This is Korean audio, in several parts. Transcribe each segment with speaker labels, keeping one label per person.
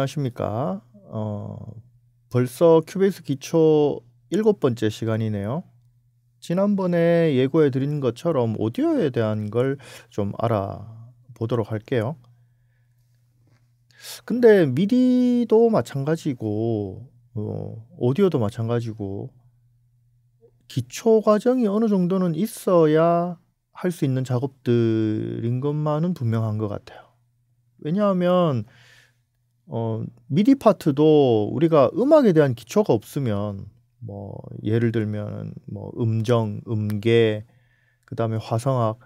Speaker 1: 안녕하십니까. 어, 벌써 큐베이스 기초 일곱 번째 시간이네요. 지난번에 예고해 드린 것처럼 오디오에 대한 걸 좀 알아보도록 할게요. 근데 미디도 마찬가지고 어, 오디오도 마찬가지고 기초 과정이 어느 정도는 있어야 할 수 있는 작업들인 것만은 분명한 것 같아요. 왜냐하면 어, 미디 파트도 우리가 음악에 대한 기초가 없으면 뭐 예를 들면 뭐 음정, 음계, 그다음에 화성학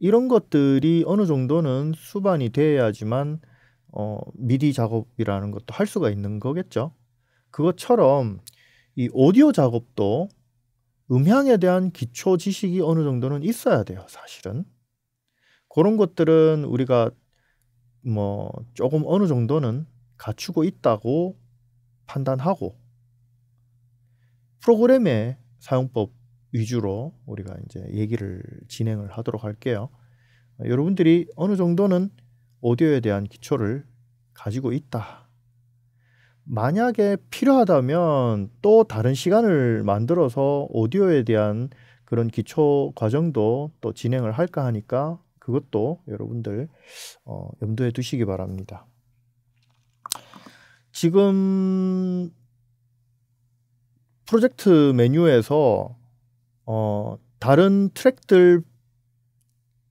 Speaker 1: 이런 것들이 어느 정도는 수반이 돼야지만 어, 미디 작업이라는 것도 할 수가 있는 거겠죠. 그것처럼 이 오디오 작업도 음향에 대한 기초 지식이 어느 정도는 있어야 돼요, 사실은. 그런 것들은 우리가 뭐 조금 어느 정도는 갖추고 있다고 판단하고 프로그램의 사용법 위주로 우리가 이제 얘기를 진행을 하도록 할게요. 여러분들이 어느 정도는 오디오에 대한 기초를 가지고 있다. 만약에 필요하다면 또 다른 시간을 만들어서 오디오에 대한 그런 기초 과정도 또 진행을 할까 하니까 그것도 여러분들 어, 염두에 두시기 바랍니다. 지금 프로젝트 메뉴에서 어, 다른 트랙들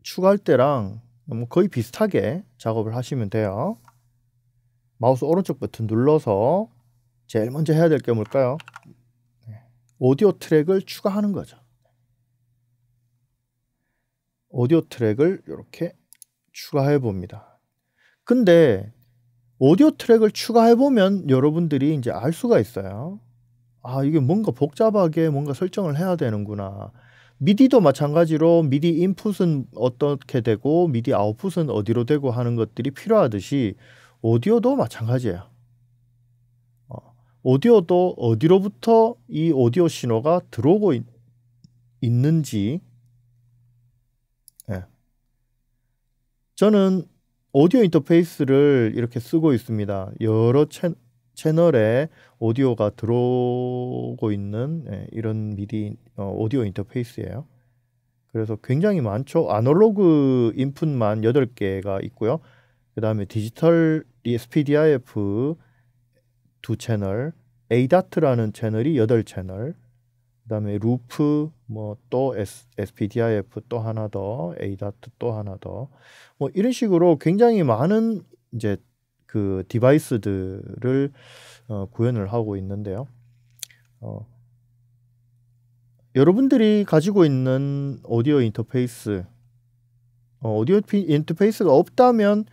Speaker 1: 추가할 때랑 거의 비슷하게 작업을 하시면 돼요. 마우스 오른쪽 버튼 눌러서 제일 먼저 해야 될 게 뭘까요? 네, 오디오 트랙을 추가하는 거죠. 오디오 트랙을 이렇게 추가해 봅니다. 근데 오디오 트랙을 추가해보면 여러분들이 이제 알 수가 있어요. 아, 이게 뭔가 복잡하게 뭔가 설정을 해야 되는구나. 미디도 마찬가지로 미디 인풋은 어떻게 되고 미디 아웃풋은 어디로 되고 하는 것들이 필요하듯이 오디오도 마찬가지예요. 어, 오디오도 어디로부터 이 오디오 신호가 들어오고 있, 는지 예. 저는 오디오 인터페이스를 이렇게 쓰고 있습니다. 여러 채, 채널에 오디오가 들어오고 있는 예, 이런 미디 어, 오디오 인터페이스예요. 그래서 굉장히 많죠. 아날로그 인풋만 8개가 있고요. 그 다음에 디지털 SPDIF 두 채널, ADAT라는 채널이 8채널, 그다음에 루프 뭐 또 SPDIF 또 하나 더 ADAT 또 하나 더뭐 이런 식으로 굉장히 많은 이제 그 디바이스들을 어, 구현을 하고 있는데요. 어, 여러분들이 가지고 있는 오디오 인터페이스 어, 오디오 피, 인터페이스가 없다면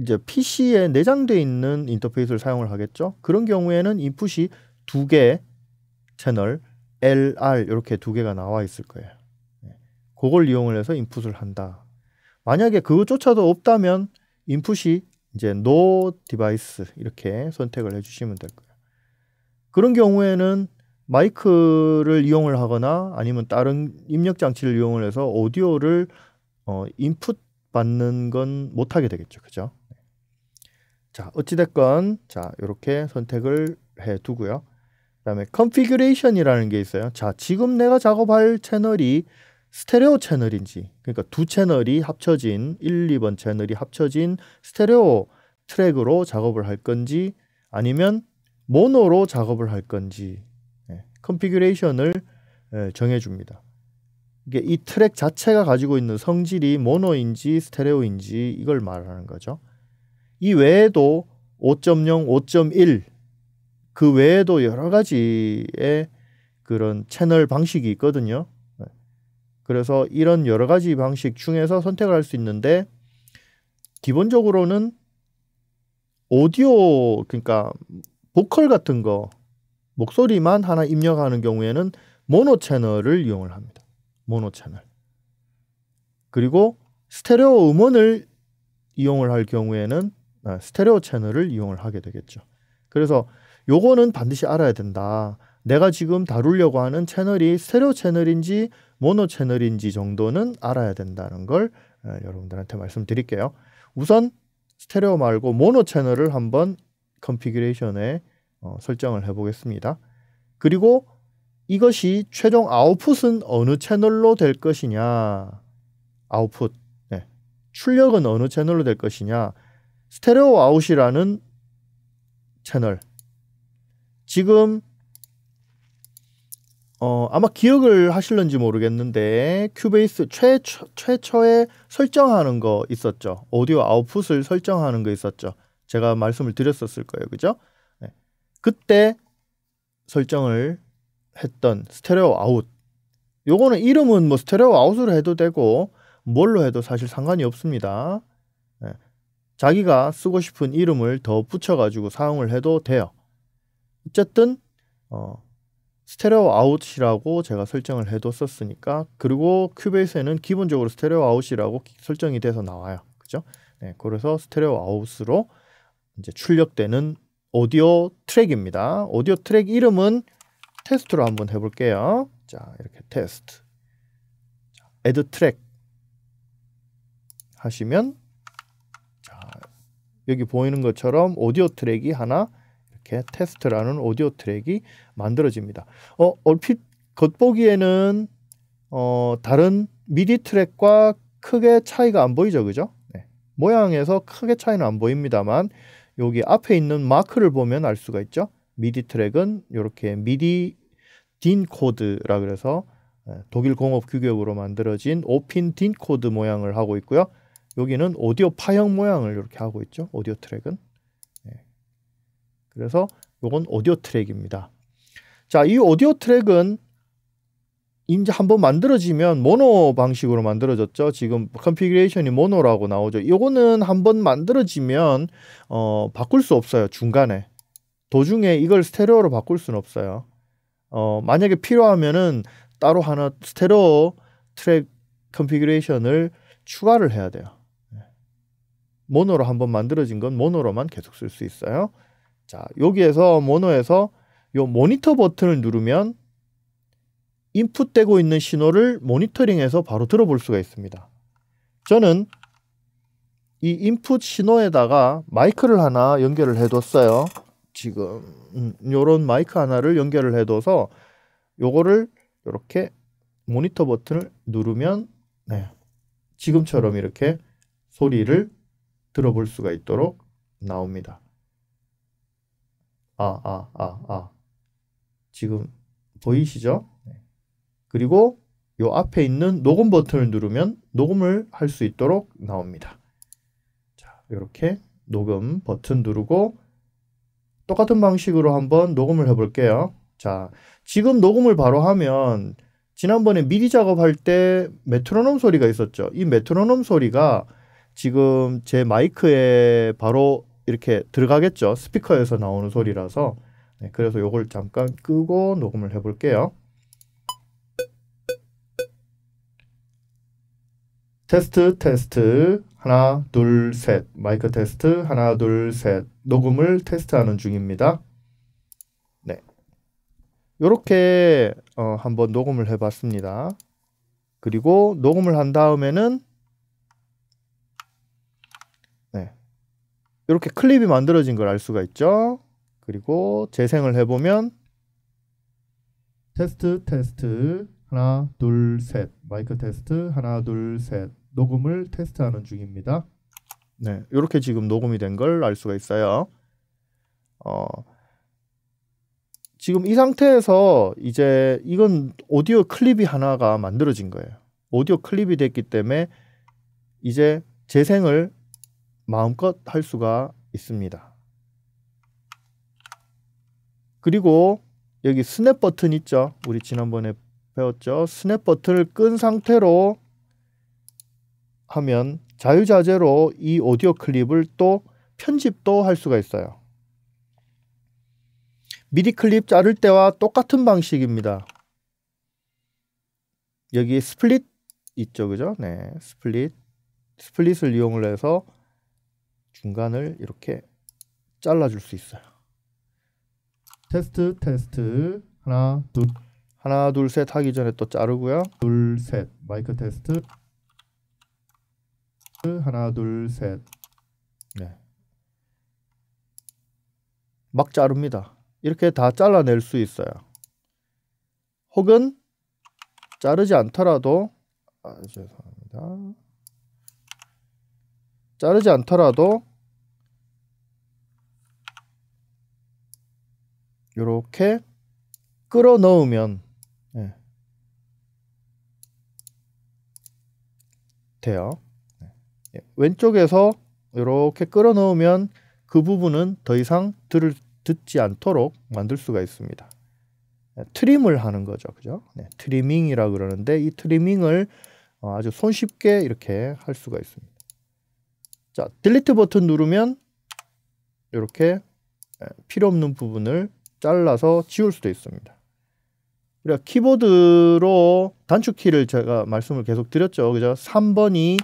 Speaker 1: 이제 PC에 내장되어 있는 인터페이스를 사용을 하겠죠. 그런 경우에는 인풋이 두 개 채널 LR 이렇게 두 개가 나와 있을 거예요. 예. 그걸 이용을 해서 인풋을 한다. 만약에 그것조차도 없다면 인풋이 이제 no device 이렇게 선택을 해주시면 될 거예요. 그런 경우에는 마이크를 이용을 하거나 아니면 다른 입력 장치를 이용을 해서 오디오를 어, 인풋 받는 건 못하게 되겠죠. 그죠? 네. 자, 어찌됐건, 자, 이렇게 선택을 해 두고요. 그다음에 컨피규레이션이라는 게 있어요. 자, 지금 내가 작업할 채널이 스테레오 채널인지 그러니까 두 채널이 합쳐진 1, 2번 채널이 합쳐진 스테레오 트랙으로 작업을 할 건지 아니면 모노로 작업을 할 건지 예, 컨피규레이션을 예, 정해줍니다. 이게 이 트랙 자체가 가지고 있는 성질이 모노인지 스테레오인지 이걸 말하는 거죠. 이 외에도 5.0, 5.1그 외에도 여러 가지의 그런 채널 방식이 있거든요. 네. 그래서 이런 여러 가지 방식 중에서 선택을 할 수 있는데 기본적으로는 오디오 그러니까 보컬 같은 거 목소리만 하나 입력하는 경우에는 모노 채널을 이용을 합니다. 모노 채널. 그리고 스테레오 음원을 이용을 할 경우에는 아, 스테레오 채널을 이용을 하게 되겠죠. 그래서 요거는 반드시 알아야 된다. 내가 지금 다루려고 하는 채널이 스테레오 채널인지 모노 채널인지 정도는 알아야 된다는 걸 어, 여러분들한테 말씀드릴게요. 우선 스테레오 말고 모노 채널을 한번 컨피규레이션에 어, 설정을 해보겠습니다. 그리고 이것이 최종 아웃풋은 어느 채널로 될 것이냐 아웃풋 네. 출력은 어느 채널로 될 것이냐 스테레오 아웃이라는 채널 지금 어, 아마 기억을 하실런지 모르겠는데 큐베이스 최초, 최초에 설정하는 거 있었죠. 오디오 아웃풋을 설정하는 거 있었죠. 제가 말씀을 드렸었을 거예요. 그죠? 네. 그때 설정을 했던 스테레오 아웃. 요거는 이름은 뭐 스테레오 아웃으로 해도 되고 뭘로 해도 사실 상관이 없습니다. 네. 자기가 쓰고 싶은 이름을 더 붙여가지고 사용을 해도 돼요. 어쨌든 어, 스테레오 아웃이라고 제가 설정을 해뒀었으니까 그리고 큐베이스에는 기본적으로 스테레오 아웃이라고 설정이 돼서 나와요. 그죠? 네, 그래서 스테레오 아웃으로 이제 출력되는 오디오 트랙입니다. 오디오 트랙 이름은 테스트로 한번 해볼게요. 자, 이렇게 테스트. add 트랙 하시면 자, 여기 보이는 것처럼 오디오 트랙이 하나 이렇게 테스트라는 오디오 트랙이 만들어집니다. 어, 얼핏 겉보기에는 어, 다른 미디 트랙과 크게 차이가 안 보이죠, 그죠? 네. 모양에서 크게 차이는 안 보입니다만 여기 앞에 있는 마크를 보면 알 수가 있죠. 미디 트랙은 이렇게 미디 딘 코드라 그래서 예, 독일 공업 규격으로 만들어진 5핀 딘 코드 모양을 하고 있고요. 여기는 오디오 파형 모양을 이렇게 하고 있죠. 오디오 트랙은 그래서 이건 오디오 트랙입니다. 자, 이 오디오 트랙은 이제 한번 만들어지면 모노 방식으로 만들어졌죠. 지금 컨피그레이션이 모노라고 나오죠. 이거는 한번 만들어지면 어, 바꿀 수 없어요. 중간에. 도중에 이걸 스테레오로 바꿀 수는 없어요. 어, 만약에 필요하면은 따로 하나 스테레오 트랙 컨피그레이션을 추가를 해야 돼요. 네. 모노로 한번 만들어진 건 모노로만 계속 쓸 수 있어요. 자, 여기에서 모노에서 요 모니터 버튼을 누르면 인풋되고 있는 신호를 모니터링해서 바로 들어볼 수가 있습니다. 저는 이 인풋 신호에다가 마이크를 하나 연결을 해뒀어요. 지금 이런 음, 마이크 하나를 연결을 해둬서 요거를 이렇게 모니터 버튼을 누르면 네, 지금처럼 이렇게 소리를 들어볼 수가 있도록 나옵니다. 아, 아, 아, 아. 지금 보이시죠? 네. 그리고 요 앞에 있는 녹음 버튼을 누르면 녹음을 할 수 있도록 나옵니다. 자, 이렇게 녹음 버튼 누르고 똑같은 방식으로 한번 녹음을 해볼게요. 자, 지금 녹음을 바로 하면 지난번에 미리 작업할 때 메트로놈 소리가 있었죠. 이 메트로놈 소리가 지금 제 마이크에 바로 이렇게 들어가겠죠. 스피커에서 음. 나오는 소리라서. 네, 그래서 요걸 잠깐 끄고 녹음을 해볼게요. 테스트 테스트 하나 둘 셋 마이크 테스트 하나 둘 셋 녹음을 테스트하는 중입니다. 네, 이렇게 어, 한번 녹음을 해봤습니다. 그리고 녹음을 한 다음에는 이렇게 클립이 만들어진 걸 알 수가 있죠. 그리고 재생을 해보면 테스트 테스트 하나 둘 셋 마이크 테스트 하나 둘 셋 녹음을 테스트하는 중입니다. 네, 이렇게 지금 녹음이 된 걸 알 수가 있어요. 어, 지금 이 상태에서 이제 이건 오디오 클립이 하나가 만들어진 거예요. 오디오 클립이 됐기 때문에 이제 재생을 마음껏 할 수가 있습니다. 그리고 여기 스냅 버튼 있죠? 우리 지난번에 배웠죠? 스냅 버튼을 끈 상태로 하면 자유자재로 이 오디오 클립을 또 편집도 할 수가 있어요. 미디 클립 자를 때와 똑같은 방식입니다. 여기 스플릿 있죠, 그죠? 네, 스플릿. 스플릿을 이용을 해서 중간을 이렇게 잘라줄 수 있어요. 테스트 테스트 하나 둘 하나 둘 셋 하기 전에 또 자르고요. 둘 셋 마이크 테스트 하나 둘 셋. 네. 막 자릅니다. 이렇게 다 잘라낼 수 있어요. 혹은 자르지 않더라도 아, 죄송합니다. 자르지 않더라도 이렇게 끌어 넣으면 네. 돼요. 네. 왼쪽에서 이렇게 끌어 넣으면 그 부분은 더 이상 들을, 듣지 않도록 만들 수가 있습니다. 네. 트림을 하는 거죠. 그죠? 네, 트리밍이라 그러는데 이 트리밍을 어, 아주 손쉽게 이렇게 할 수가 있습니다. 자, 딜리트 버튼 누르면 이렇게 예, 필요 없는 부분을 잘라서 지울 수도 있습니다. 우리가 그러니까 키보드로 단축키를 제가 말씀을 계속 드렸죠. 그죠? 3번이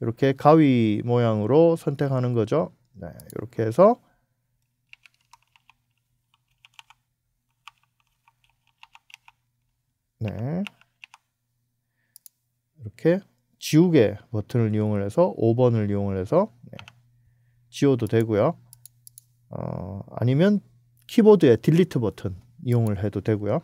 Speaker 1: 이렇게 가위 모양으로 선택하는 거죠. 네, 이렇게 해서 네. 이렇게 지우개 버튼을 이용을 해서 5번을 이용을 해서 네, 지워도 되고요. 어, 아니면 키보드의 딜리트 버튼 이용을 해도 되고요.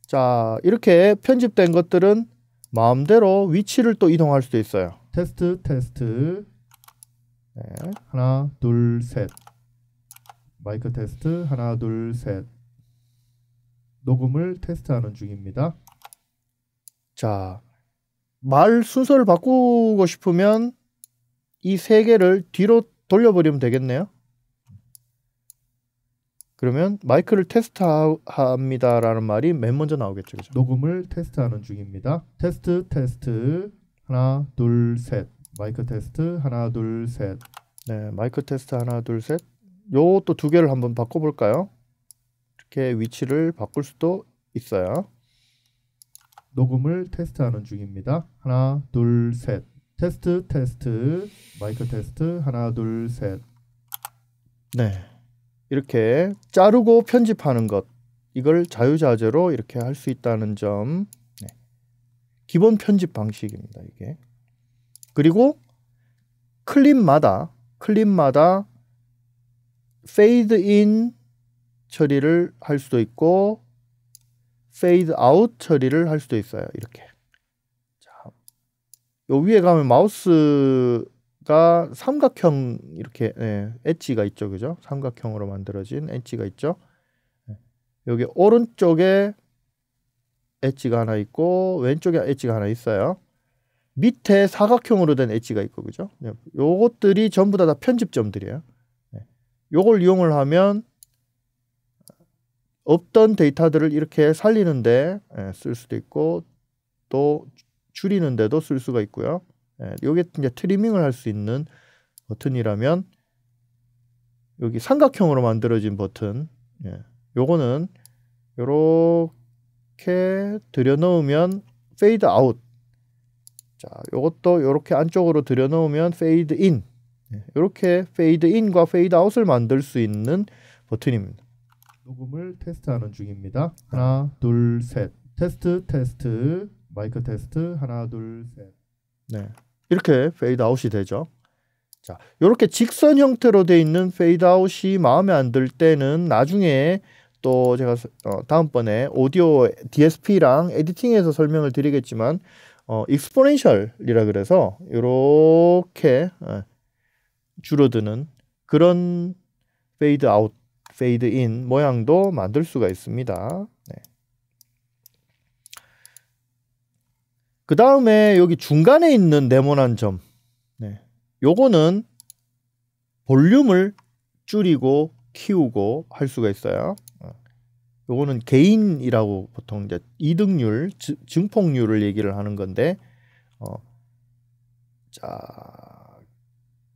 Speaker 1: 자 이렇게 편집된 것들은 마음대로 위치를 또 이동할 수도 있어요. 테스트 테스트 네. 하나 둘 셋 마이크 테스트 하나 둘 셋 녹음을 테스트하는 중입니다. 자말 순서를 바꾸고 싶으면 이 세 개를 뒤로 돌려버리면 되겠네요. 그러면 마이크를 테스트합니다라는 말이 맨 먼저 나오겠죠. 그죠? 녹음을 테스트하는 중입니다. 테스트 테스트 하나 둘 셋. 마이크 테스트 하나 둘 셋. 네, 마이크 테스트 하나 둘 셋. 요것도 두 개를 한번 바꿔 볼까요? 이렇게 위치를 바꿀 수도 있어요. 녹음을 테스트하는 중입니다. 하나, 둘, 셋. 테스트, 테스트. 마이크 테스트. 하나, 둘, 셋. 네. 이렇게 자르고 편집하는 것. 이걸 자유자재로 이렇게 할 수 있다는 점. 네. 기본 편집 방식입니다. 이게. 그리고 클립마다 클립마다 페이드 인 처리를 할 수도 있고 fade out 처리를 할 수도 있어요. 이렇게. 자, 요 위에 가면 마우스가 삼각형 이렇게 예, 엣지가 있죠, 그죠? 삼각형으로 만들어진 엣지가 있죠. 예. 여기 오른쪽에 엣지가 하나 있고 왼쪽에 엣지가 하나 있어요. 밑에 사각형으로 된 엣지가 있고 그죠? 네. 요것들이 전부 다, 다 편집점들이에요. 네. 요걸 이용을 하면 없던 데이터들을 이렇게 살리는데 예, 쓸 수도 있고 또 줄이는데도 쓸 수가 있고요. 이게 예, 이제 트리밍을 할 수 있는 버튼이라면 여기 삼각형으로 만들어진 버튼 예, 요거는 요렇게 들여 놓으면 페이드 아웃 자 요것도 요렇게 안쪽으로 들여 놓으면 페이드 인 요렇게 페이드 인과 페이드 아웃을 만들 수 있는 버튼입니다. 녹음을 테스트하는 중입니다. 하나, 둘, 셋. 테스트, 테스트. 마이크 테스트. 하나, 둘, 셋. 네. 이렇게 페이드 아웃이 되죠. 자, 이렇게 직선 형태로 돼 있는 페이드 아웃이 마음에 안 들 때는 나중에 또 제가 어, 다음번에 오디오 DSP랑 에디팅에서 설명을 드리겠지만 어, 익스포넨셜이라 그래서 이렇게 어, 줄어드는 그런 페이드 아웃 fade in 모양도 만들 수가 있습니다. 네. 그 다음에 여기 중간에 있는 네모난 점 네. 요거는 볼륨을 줄이고 키우고 할 수가 있어요. 어. 요거는 개인이라고 보통 이제 이득률, 증폭률을 얘기를 하는 건데 어, 자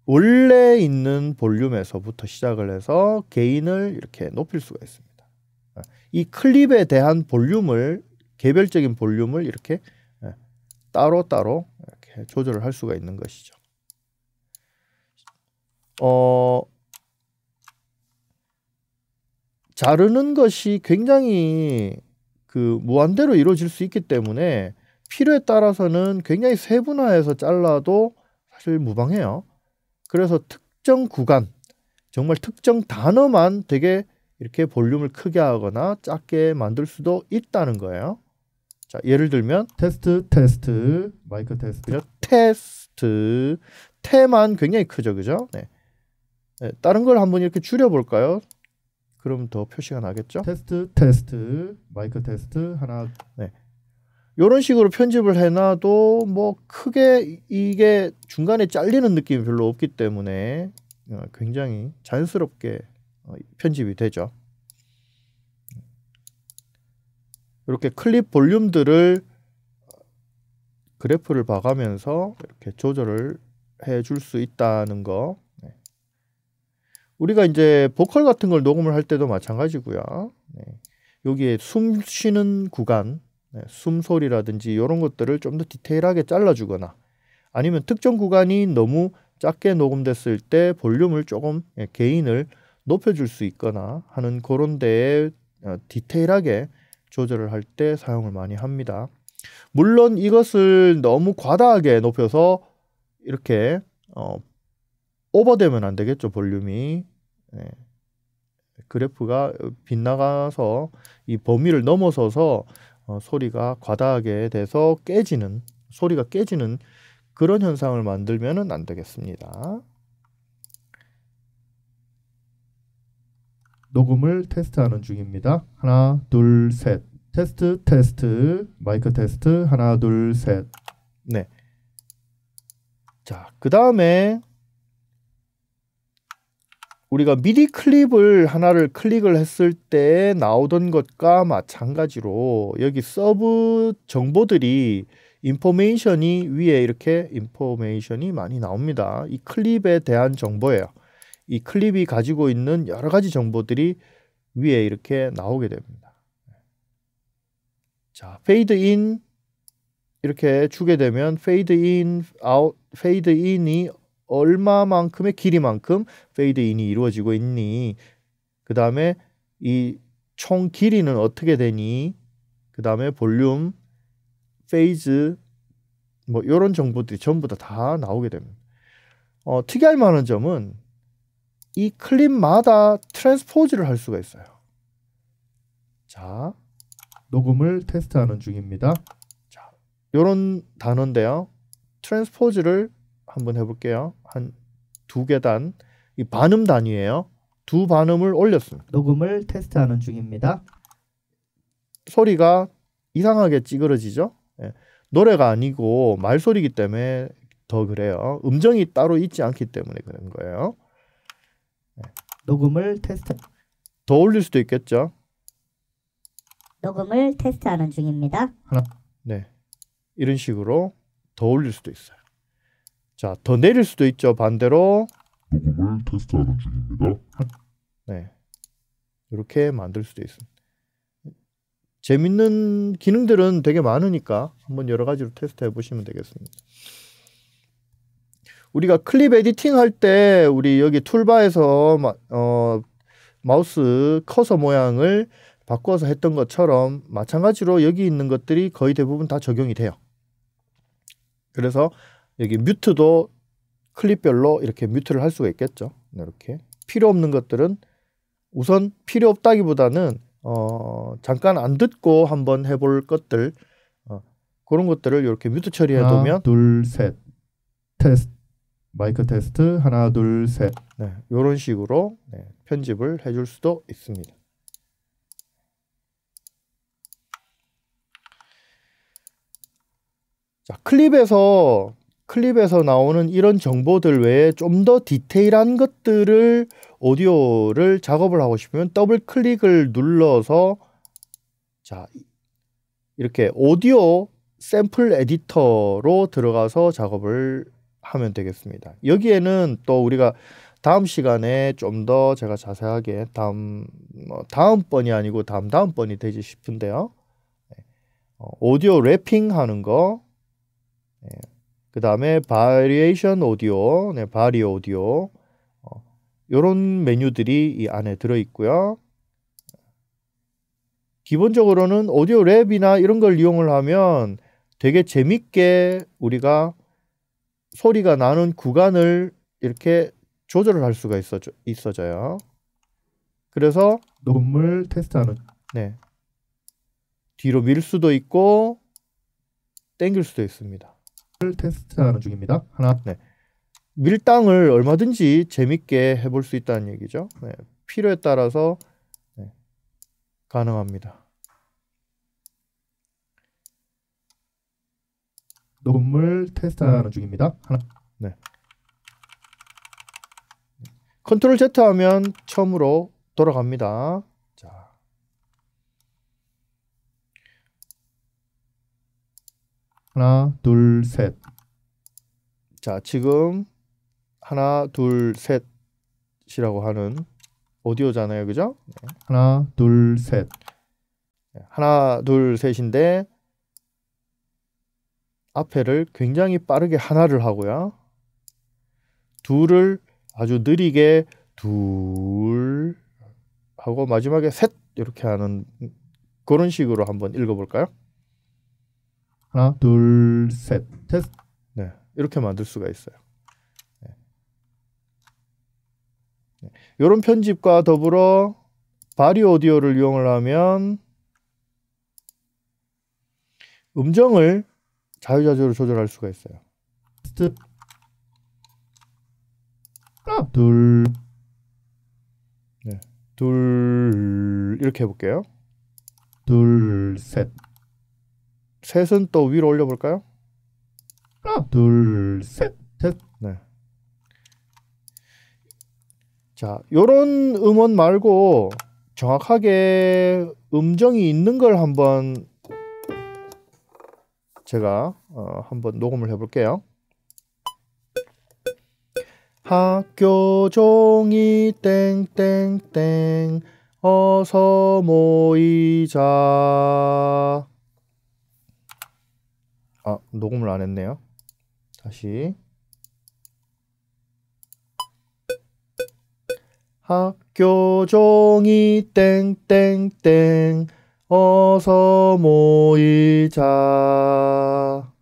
Speaker 1: 원래 있는 볼륨에서부터 시작을 해서 게인을 이렇게 높일 수가 있습니다. 이 클립에 대한 볼륨을 개별적인 볼륨을 이렇게 예, 따로 따로 이렇게 조절을 할 수가 있는 것이죠. 어 자르는 것이 굉장히 그 무한대로 이루어질 수 있기 때문에 필요에 따라서는 굉장히 세분화해서 잘라도 사실 무방해요. 그래서 특정 구간, 정말 특정 단어만 되게 이렇게 볼륨을 크게 하거나 작게 만들 수도 있다는 거예요. 자, 예를 들면 테스트 테스트 마이크 테스트 네. 테스트 테만 굉장히 크죠, 그죠? 네. 네 다른 걸 한번 이렇게 줄여 볼까요? 그럼 더 표시가 나겠죠? 테스트 테스트 마이크 테스트 하나 네. 이런 식으로 편집을 해놔도 뭐 크게 이게 중간에 잘리는 느낌이 별로 없기 때문에 어, 굉장히 자연스럽게 어, 편집이 되죠. 이렇게 클립 볼륨들을 어, 그래프를 봐가면서 이렇게 조절을 해 줄 수 있다는 거. 네. 우리가 이제 보컬 같은 걸 녹음을 할 때도 마찬가지고요. 네. 여기에 숨 쉬는 구간 네, 숨소리라든지 이런 것들을 좀 더 디테일하게 잘라주거나 아니면 특정 구간이 너무 작게 녹음됐을 때 볼륨을 조금 예, 개인을 높여줄 수 있거나 하는 그런 데에 어, 디테일하게 조절을 할 때 사용을 많이 합니다. 물론 이것을 너무 과다하게 높여서 이렇게 어, 오버되면 안 되겠죠 볼륨이 네. 그래프가 빗나가서 이 범위를 넘어서서 어, 소리가 과다하게 돼서 깨지는 소리가 깨지는 그런 현상을 만들면은 안 되겠습니다. 녹음을 테스트하는 중입니다. 하나, 둘, 셋. 테스트, 테스트. 마이크 테스트. 하나, 둘, 셋. 네. 자, 그 다음에 우리가 미리 클립을 하나를 클릭을 했을 때 나오던 것과 마찬가지로 여기 서브 정보들이 인포메이션이 위에 이렇게 인포메이션이 많이 나옵니다. 이 클립에 대한 정보예요. 이 클립이 가지고 있는 여러 가지 정보들이 위에 이렇게 나오게 됩니다. 자, 페이드 인 이렇게 주게 되면 페이드 인 아웃 페이드 인이 얼마만큼의 길이만큼 페이드인이 이루어지고 있니? 그 다음에 이 총 길이는 어떻게 되니? 그 다음에 볼륨, 페이즈 뭐 이런 정보들이 전부 다, 다 나오게 됩니다. 어, 특이할 만한 점은 이 클립마다 트랜스포즈를 할 수가 있어요. 자, 녹음을 테스트하는 중입니다. 자, 요런 단어인데요. 트랜스포즈를 한번 해볼게요. 한두 계단 이 반음 단위예요. 두 반음을 올렸습니다. 녹음을 테스트하는 중입니다. 소리가 이상하게 찌그러지죠. 예. 노래가 아니고 말소리기 때문에 더 그래요. 음정이 따로 있지 않기 때문에 그런 거예요. 예. 녹음을 테스트 더 올릴 수도 있겠죠. 녹음을 테스트하는 중입니다. 하나 네 이런 식으로 더 올릴 수도 있어요. 자, 더 내릴 수도 있죠. 반대로 녹음을 테스트하는 중입니다. 네. 이렇게 만들 수도 있습니다. 재밌는 기능들은 되게 많으니까 한번 여러 가지로 테스트해 보시면 되겠습니다. 우리가 클립 에디팅 할 때 우리 여기 툴바에서 마, 어, 마우스 커서 모양을 바꿔서 했던 것처럼 마찬가지로 여기 있는 것들이 거의 대부분 다 적용이 돼요. 그래서 여기 뮤트도 클립별로 이렇게 뮤트를 할 수가 있겠죠. 네, 이렇게 필요 없는 것들은 우선 필요 없다기보다는 어, 잠깐 안 듣고 한번 해 볼 것들 어, 그런 것들을 이렇게 뮤트 처리해 두면 둘셋 테스트 마이크 테스트 하나 둘셋 네, 이런 식으로 네, 편집을 해 줄 수도 있습니다. 자 클립에서 클립에서 나오는 이런 정보들 외에 좀 더 디테일한 것들을 오디오를 작업을 하고 싶으면 더블 클릭을 눌러서 자 이렇게 오디오 샘플 에디터로 들어가서 작업을 하면 되겠습니다. 여기에는 또 우리가 다음 시간에 좀 더 제가 자세하게 다음 뭐 다음 번이 아니고 다음 다음 번이 되지 싶은데요. 네. 어, 오디오 랩핑 하는 거 네. 그 다음에 바리에이션 오디오, 네, 바리 오디오 어, 이런 메뉴들이 이 안에 들어있고요. 기본적으로는 오디오 랩이나 이런 걸 이용을 하면 되게 재밌게 우리가 소리가 나는 구간을 이렇게 조절을 할 수가 있어, 있어져요. 그래서 녹물 테스트하는 네 뒤로 밀 수도 있고 땡길 수도 있습니다. 테스트하는 중입니다. 하나. 네. 밀당을 얼마든지 재밌게 해볼 수 있다는 얘기죠. 네. 필요에 따라서 네. 가능합니다. 녹음을 테스트하는 중입니다. 하나. 네. 컨트롤 Z 하면 처음으로 돌아갑니다. 하나, 둘, 셋. 자, 지금 하나, 둘, 셋이라고 하는 오디오잖아요. 그죠? 네. 하나, 둘, 셋. 네, 하나, 둘, 셋인데 앞에를 굉장히 빠르게 하나를 하고요. 둘을 아주 느리게 둘 하고 마지막에 셋 이렇게 하는 그런 식으로 한번 읽어볼까요? 하나, 둘, 셋, 테스트. 네, 이렇게 만들 수가 있어요. 이런 네. 네. 편집과 더불어 바리 오디오를 이용을 하면 음정을 자유자재로 조절할 수가 있어요. 스텝 하나 둘둘 네, 이렇게 해볼게요. 둘셋 셋은 또 위로 올려볼까요? 하나, 아, 둘, 셋, 셋. 네. 자, 요런 음원 말고 정확하게 음정이 있는 걸 한번 제가 어, 한번 녹음을 해볼게요. 학교 종이 땡땡땡 어서 모이자 아 녹음을 안 했네요 다시 학교 종이 땡땡땡 어서 모이자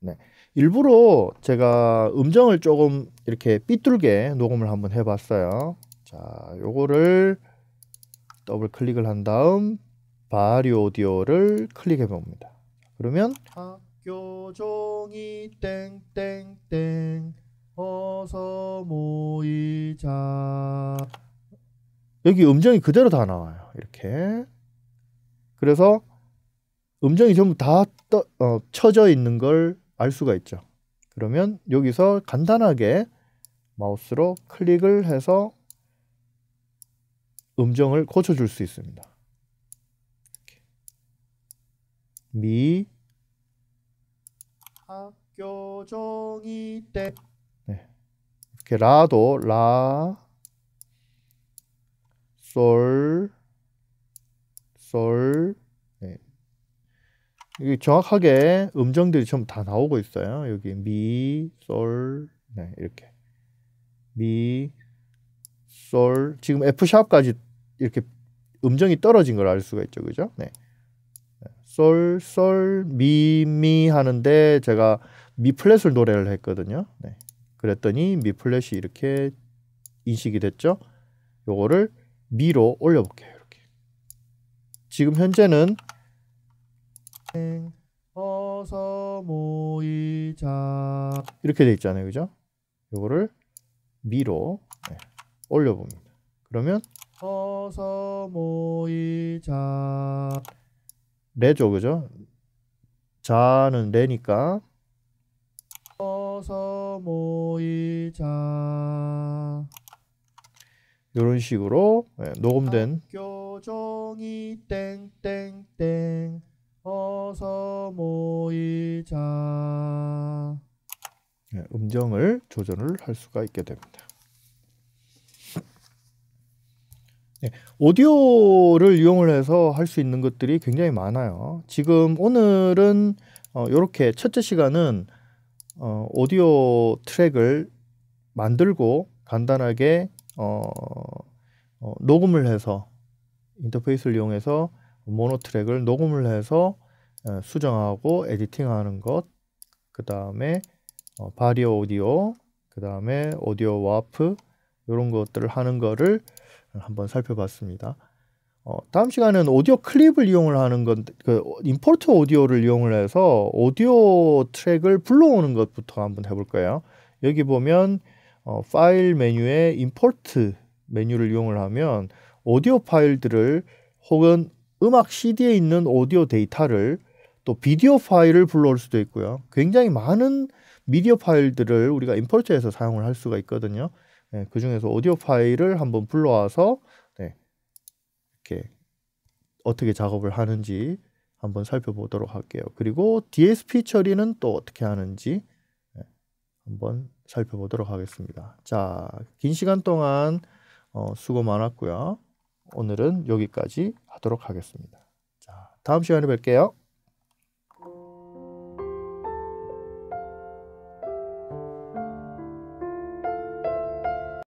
Speaker 1: 네 일부러 제가 음정을 조금 이렇게 삐뚤게 녹음을 한번 해봤어요 자 요거를 더블 클릭을 한 다음 바리 오디오를 클릭해 봅니다 그러면 학교 종이 땡땡땡 어서 모이자 여기 음정이 그대로 다 나와요. 이렇게 그래서 음정이 전부 다 떠, 어, 쳐져 있는 걸 알 수가 있죠. 그러면 여기서 간단하게 마우스로 클릭을 해서 음정을 고쳐줄 수 있습니다. 미 학교 종이 때 네. 이렇게 라도 라 솔, 솔, 네. 이게 정확하게 음정들이 전부 다 나오고 있어요. 여기 미, 솔, 네, 이렇게 미, 솔. 지금 F 샵까지 이렇게 음정이 떨어진 걸 알 수가 있죠, 그죠? 네. 솔, 솔, 미, 미 하는데 제가 미플랫을 노래를 했거든요. 네. 그랬더니 미플랫이 이렇게 인식이 됐죠. 요거를 미로 올려볼게요. 이렇게. 지금 현재는 어서 모이자 이렇게 돼 있잖아요. 그죠? 요거를 미로 네. 올려봅니다. 그러면 어서 모이자 레죠 그죠? 자는 레니까 어서 모이자 이런 식으로 예, 녹음된 교정이 땡땡땡 어서 모이자 예, 음정을 조절을 할 수가 있게 됩니다. 네, 오디오를 이용을 해서 할 수 있는 것들이 굉장히 많아요. 지금 오늘은 이렇게 어, 첫째 시간은 어, 오디오 트랙을 만들고 간단하게 어, 어, 녹음을 해서 인터페이스를 이용해서 모노 트랙을 녹음을 해서 어, 수정하고 에디팅하는 것, 그 다음에 어, 바리오 오디오, 그 다음에 오디오 와프 이런 것들을 하는 것을 한번 살펴봤습니다. 어, 다음 시간에는 오디오 클립을 이용을 하는 건, 그, 임포트 오디오를 이용을 해서 오디오 트랙을 불러오는 것부터 한번 해볼 거예요. 여기 보면, 어, 파일 메뉴에 임포트 메뉴를 이용을 하면 오디오 파일들을 혹은 음악 CD에 있는 오디오 데이터를 또 비디오 파일을 불러올 수도 있고요. 굉장히 많은 미디어 파일들을 우리가 임포트해서 사용을 할 수가 있거든요. 네, 예, 그 중에서 오디오 파일을 한번 불러와서 네, 이렇게 어떻게 작업을 하는지 한번 살펴보도록 할게요. 그리고 DSP 처리는 또 어떻게 하는지 예, 한번 살펴보도록 하겠습니다. 자, 긴 시간 동안 어, 수고 많았고요. 오늘은 여기까지 하도록 하겠습니다. 자, 다음 시간에 뵐게요.